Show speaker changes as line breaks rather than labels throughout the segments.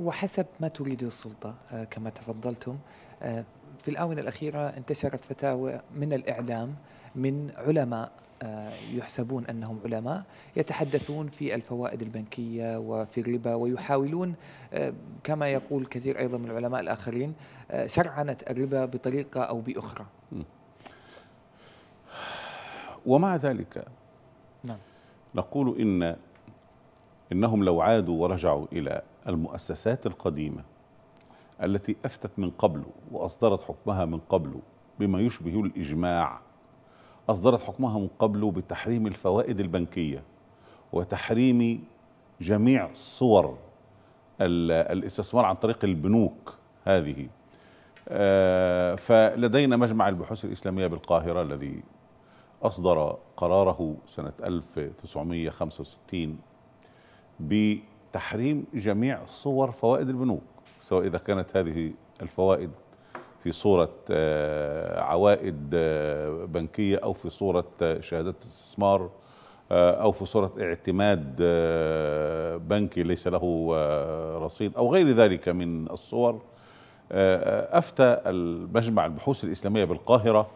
وحسب ما تريده السلطة آه، كما تفضلتم آه، في الآونة الأخيرة انتشرت فتاوى من الإعلام من علماء آه، يحسبون أنهم علماء يتحدثون في الفوائد البنكية وفي الربا ويحاولون كما يقول كثير أيضا من العلماء الآخرين شرعنة الربا بطريقة أو بأخرى
ومع ذلك نعم. نقول إن إنهم لو عادوا ورجعوا إلى المؤسسات القديمة التي أفتت من قبله وأصدرت حكمها من قبله بما يشبه الإجماع أصدرت حكمها من قبله بتحريم الفوائد البنكية وتحريم جميع صور الاستثمار عن طريق البنوك هذه آه، فلدينا مجمع البحوث الإسلامية بالقاهرة الذي أصدر قراره سنة 1965 ب تحريم جميع صور فوائد البنوك سواء إذا كانت هذه الفوائد في صورة آه، عوائد آه، بنكية أو في صورة آه، شهادات استثمار أو في صورة اعتماد بنكي ليس له رصيد أو غير ذلك من الصور أفتى المجمع البحوث الإسلامية بالقاهرة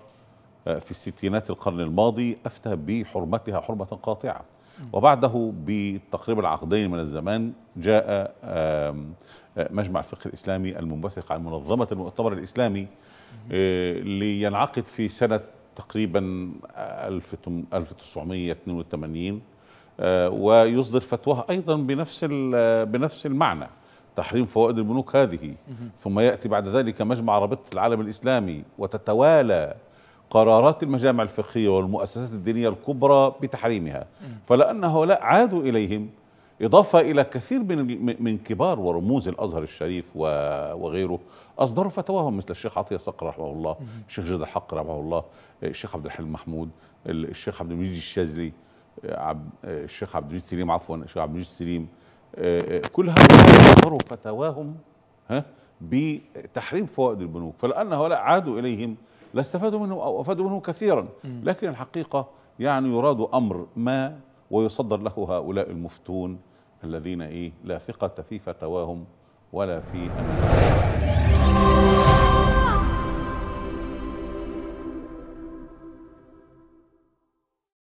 في الستينات القرن الماضي أفتى بحرمتها حرمة قاطعة وبعده بتقريبا عقدين من الزمان جاء مجمع الفقه الإسلامي المنبثق عن منظمة المؤتمر الإسلامي آه، لينعقد في سنة تقريبا 1982 آه، ويصدر فتواه أيضا بنفس بنفس المعنى تحريم فوائد البنوك هذه ثم يأتي بعد ذلك مجمع رابطة العالم الإسلامي وتتوالى قرارات المجامع الفقهية والمؤسسات الدينية الكبرى بتحريمها فلأن هؤلاء عادوا إليهم إضافة إلى كثير من من كبار ورموز الأزهر الشريف وغيره أصدروا فتواهم مثل الشيخ عطية صقر رحمه الله الشيخ جد الحق رحمه الله الشيخ عبد الحليم محمود الشيخ عبد المجيد الشاذلي الشيخ عبد المجيد سليم عفوا الشيخ عبد المجيد سليم آه، آه، كل هؤلاء أصدروا فتواهم ها بتحريم فوائد البنوك فلأن هؤلاء عادوا إليهم لاستفادوا منه أو أفادوا منه كثيرا لكن الحقيقة يعني يراد أمر ما ويصدر له هؤلاء المفتون الذين إيه لا ثقة في فتواهم ولا في أمرهم